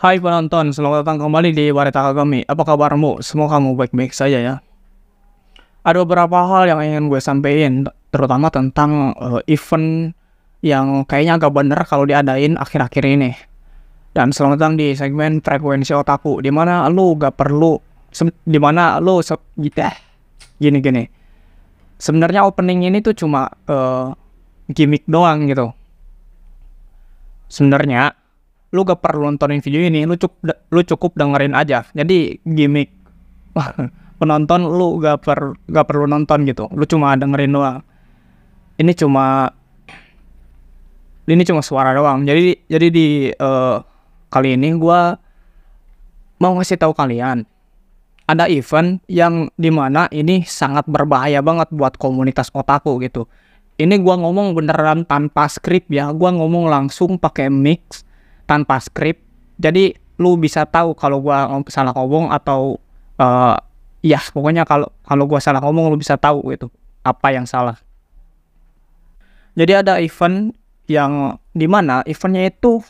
Hai penonton, selamat datang kembali di Warita Apa kabarmu? Semoga kamu baik-baik saja ya. Ada beberapa hal yang ingin gue sampaikan, terutama tentang uh, event yang kayaknya agak bener kalau diadain akhir-akhir ini. Dan selamat datang di segmen frekuensi otaku, di mana lu gak perlu, di mana lu gitu ya, gini-gini. Sebenarnya opening ini tuh cuma uh, gimmick doang gitu. Sebenarnya lu gak perlu nontonin video ini lu cukup lu cukup dengerin aja jadi gimmick penonton lu gak per gak perlu nonton gitu lu cuma dengerin doang ini cuma ini cuma suara doang jadi jadi di uh, kali ini gua mau ngasih tahu kalian ada event yang dimana ini sangat berbahaya banget buat komunitas otaku gitu ini gua ngomong beneran tanpa skrip ya gua ngomong langsung pakai mix tanpa skrip jadi lu bisa tahu kalau gua salah ngomong atau uh, ya pokoknya kalau kalau gua salah ngomong lu bisa tahu gitu apa yang salah jadi ada event yang dimana eventnya itu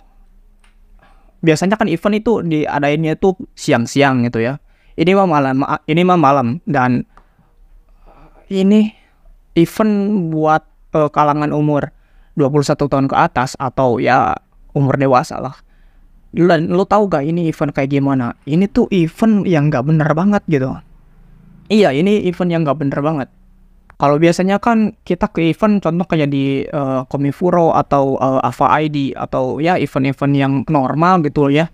biasanya kan event itu diadainnya itu siang-siang gitu ya ini mah malam ini mah malam dan ini event buat uh, kalangan umur 21 tahun ke atas atau ya umur dewasa lah dan lo tau gak ini event kayak gimana ini tuh event yang gak bener banget gitu iya ini event yang gak bener banget kalau biasanya kan kita ke event contoh kayak di uh, Komifuro atau uh, Ava ID atau ya event-event yang normal gitu ya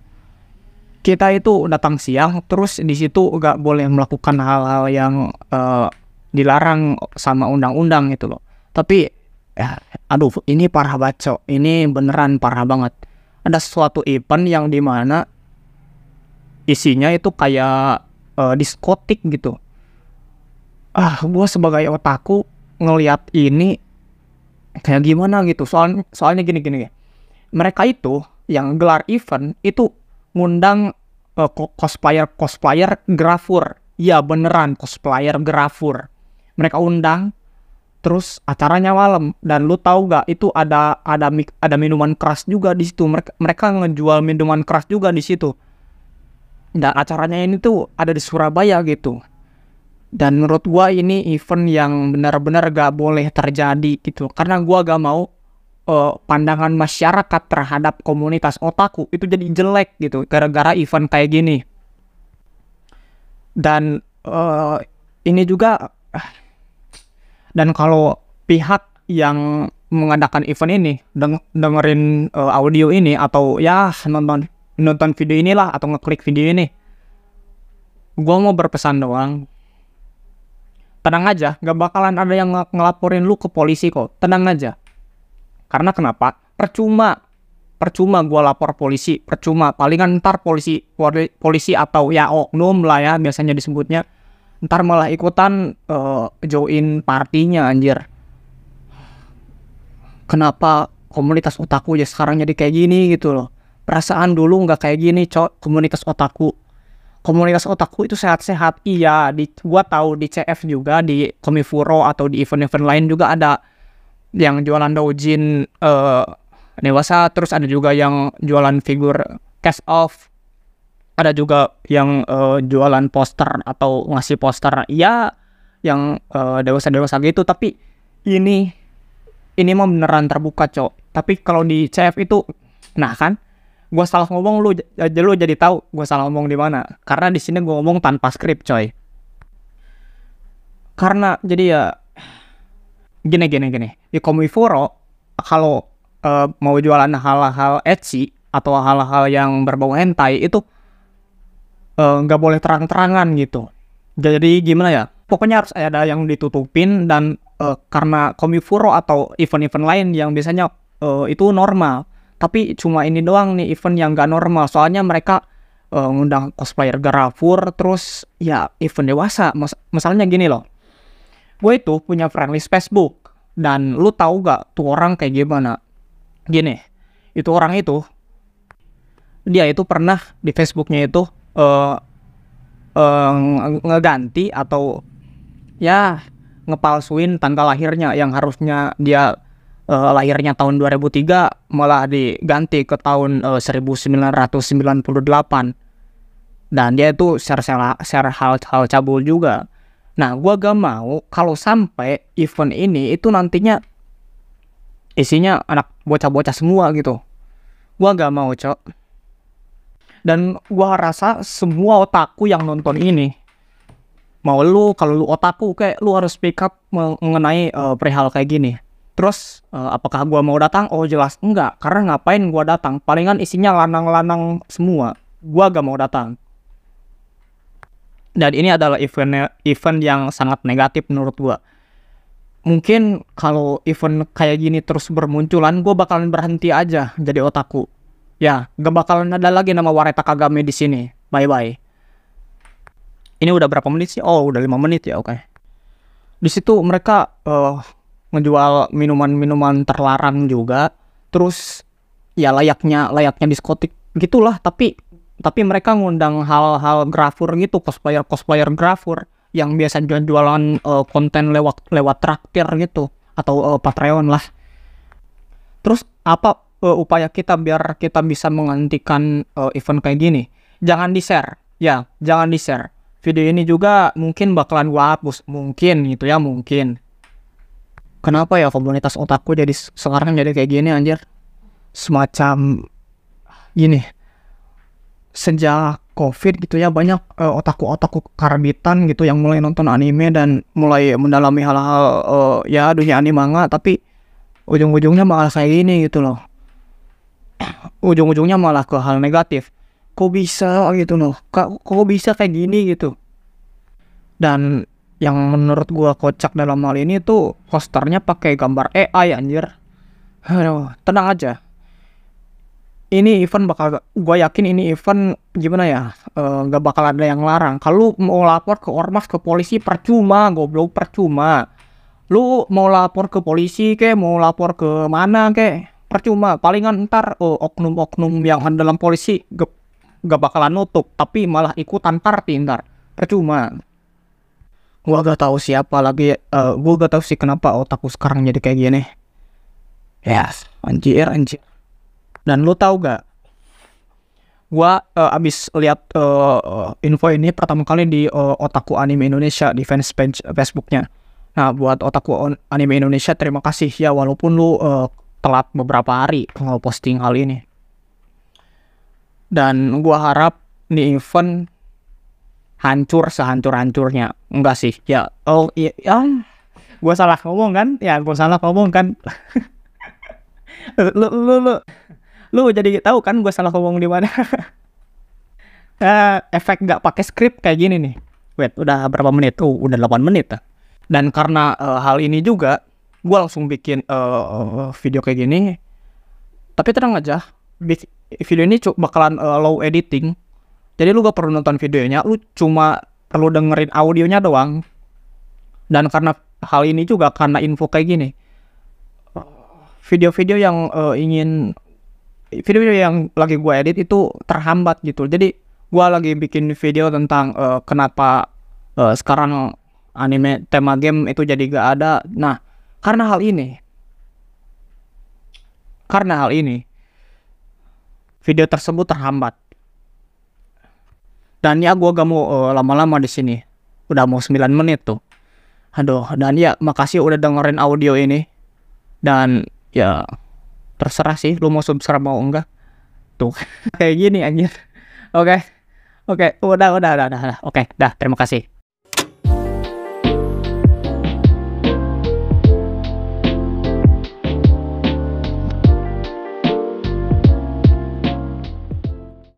kita itu datang siang terus di situ gak boleh melakukan hal-hal yang uh, dilarang sama undang-undang gitu loh tapi ya, aduh ini parah baco ini beneran parah banget ada suatu event yang dimana isinya itu kayak uh, diskotik gitu ah gue sebagai otaku ngelihat ini kayak gimana gitu soal soalnya gini gini ya mereka itu yang gelar event itu ngundang uh, cosplayer cosplayer grafur ya beneran cosplayer grafur mereka undang terus acaranya malam dan lu tahu gak itu ada ada ada minuman keras juga di situ mereka mereka ngejual minuman keras juga di situ dan acaranya ini tuh ada di Surabaya gitu dan menurut gua ini event yang benar-benar gak boleh terjadi gitu karena gua gak mau uh, pandangan masyarakat terhadap komunitas otaku itu jadi jelek gitu gara-gara event kayak gini dan uh, ini juga dan kalau pihak yang mengadakan event ini deng dengerin uh, audio ini atau ya nonton nonton video inilah atau ngeklik video ini gue mau berpesan doang tenang aja gak bakalan ada yang ng ngelaporin lu ke polisi kok tenang aja karena kenapa percuma percuma gue lapor polisi percuma palingan ntar polisi polisi atau ya oknum lah ya biasanya disebutnya ntar malah ikutan uh, join partinya anjir kenapa komunitas otaku ya sekarang jadi kayak gini gitu loh perasaan dulu nggak kayak gini cok komunitas otaku komunitas otaku itu sehat-sehat iya di gua tahu di CF juga di Komifuro atau di event-event lain juga ada yang jualan doujin uh, eh, dewasa terus ada juga yang jualan figur cast off ada juga yang uh, jualan poster atau ngasih poster ya yang uh, eh, dewasa dewasa gitu tapi ini ini mah beneran terbuka cok tapi kalau di CF itu nah kan gue salah ngomong lu aja lu jadi tahu gue salah ngomong di mana karena di sini gue ngomong tanpa skrip coy karena jadi ya gini gini gini di Komiforo kalau uh, mau jualan hal-hal etsy atau hal-hal yang berbau hentai itu Eh, nggak uh, boleh terang-terangan gitu. Jadi gimana ya? Pokoknya harus ada yang ditutupin dan uh, karena komifuro atau event-event lain yang biasanya uh, itu normal, tapi cuma ini doang nih event yang nggak normal. Soalnya mereka uh, ngundang cosplayer Garafur, terus ya event dewasa. Mas masalahnya gini loh, gue itu punya friendly Facebook dan lu tahu gak tuh orang kayak gimana? Gini, itu orang itu dia itu pernah di Facebooknya itu uh, uh, ngeganti atau ya ngepalsuin tanggal lahirnya yang harusnya dia uh, lahirnya tahun 2003 malah diganti ke tahun uh, 1998 dan dia itu share share, hal hal cabul juga nah gua gak mau kalau sampai event ini itu nantinya isinya anak bocah-bocah semua gitu gua gak mau cok dan gua rasa semua otaku yang nonton ini mau lu kalau lu otaku kayak lu harus pick up mengenai uh, perihal kayak gini terus uh, apakah gua mau datang oh jelas enggak karena ngapain gua datang palingan isinya lanang-lanang semua gua gak mau datang dan ini adalah event event yang sangat negatif menurut gua mungkin kalau event kayak gini terus bermunculan gua bakalan berhenti aja jadi otaku Ya, gak bakalan ada lagi nama Wareta Kagame di sini. Bye bye. Ini udah berapa menit sih? Oh, udah lima menit ya, oke. Okay. Di situ mereka uh, eh, menjual minuman-minuman terlarang juga. Terus ya layaknya layaknya diskotik gitulah, tapi tapi mereka ngundang hal-hal grafur gitu, cosplayer-cosplayer grafur yang biasa jualan uh, eh, konten lewat lewat traktir gitu atau uh, Patreon lah. Terus apa uh, upaya kita biar kita bisa menghentikan uh, event kayak gini. Jangan di-share. Ya, jangan di-share. Video ini juga mungkin bakalan gua hapus, mungkin gitu ya, mungkin. Kenapa ya komunitas otakku jadi sekarang jadi kayak gini anjir? Semacam gini. Sejak COVID gitu ya banyak uh, otakku-otakku karbitan gitu yang mulai nonton anime dan mulai mendalami hal-hal uh, ya dunia anime manga tapi ujung-ujungnya malah kayak gini gitu loh ujung-ujungnya malah ke hal negatif kok bisa gitu loh kok, kok bisa kayak gini gitu dan yang menurut gua kocak dalam hal ini tuh posternya pakai gambar AI anjir Aduh, tenang aja ini event bakal gua yakin ini event gimana ya uh, eh, gak bakal ada yang larang kalau mau lapor ke ormas ke polisi percuma goblok percuma lu mau lapor ke polisi ke mau lapor ke mana ke percuma palingan ntar oh, oknum-oknum yang dalam polisi gak, gak bakalan nutup tapi malah ikutan party ntar percuma gua gak tahu siapa lagi uh, gua gak tahu sih kenapa otakku sekarang jadi kayak gini yes, anjir anjir dan lu tau gak gua uh, abis lihat uh, info ini pertama kali di uh, otakku anime Indonesia di fans page Facebooknya nah buat otakku anime Indonesia terima kasih ya walaupun lu uh, telat beberapa hari kalau posting hal ini. Dan gua harap ini event hancur sehancur-hancurnya. Enggak sih. Ya, oh ya, ya. gua salah ngomong kan? Ya, gua salah ngomong kan. lu, lu, lu, lu jadi tahu kan gua salah ngomong di mana? uh, efek nggak pakai skrip kayak gini nih. Wait, udah berapa menit? Oh, udah 8 menit. Dan karena uh, hal ini juga gue langsung bikin uh, video kayak gini tapi tenang aja video ini bakalan uh, low editing jadi lu gak perlu nonton videonya lu cuma perlu dengerin audionya doang dan karena hal ini juga karena info kayak gini video-video yang uh, ingin video-video yang lagi gue edit itu terhambat gitu jadi gue lagi bikin video tentang uh, kenapa uh, sekarang anime tema game itu jadi gak ada nah karena hal ini, karena hal ini, video tersebut terhambat. Dan ya gue gak mau uh, lama-lama di sini. Udah mau 9 menit tuh. Aduh, dan ya makasih udah dengerin audio ini. Dan ya terserah sih lu mau subscribe mau enggak. Tuh, kayak gini anjir. Oke. Okay. Oke, okay. udah udah udah udah. Oke, okay. dah terima kasih.